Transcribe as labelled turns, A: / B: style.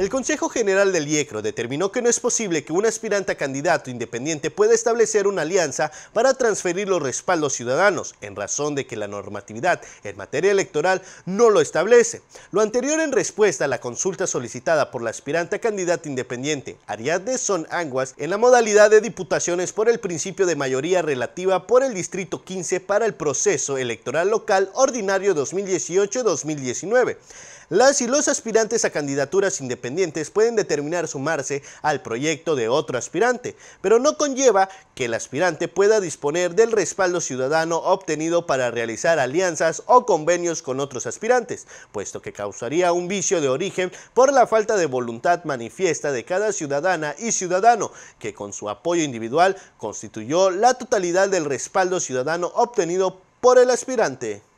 A: El Consejo General del IECRO determinó que no es posible que un aspirante a candidato independiente pueda establecer una alianza para transferir los respaldos ciudadanos, en razón de que la normatividad en materia electoral no lo establece. Lo anterior en respuesta a la consulta solicitada por la aspirante a candidato independiente Ariadne Son Anguas en la modalidad de diputaciones por el principio de mayoría relativa por el Distrito 15 para el proceso electoral local ordinario 2018-2019. Las y los aspirantes a candidaturas independientes pueden determinar sumarse al proyecto de otro aspirante, pero no conlleva que el aspirante pueda disponer del respaldo ciudadano obtenido para realizar alianzas o convenios con otros aspirantes, puesto que causaría un vicio de origen por la falta de voluntad manifiesta de cada ciudadana y ciudadano, que con su apoyo individual constituyó la totalidad del respaldo ciudadano obtenido por el aspirante.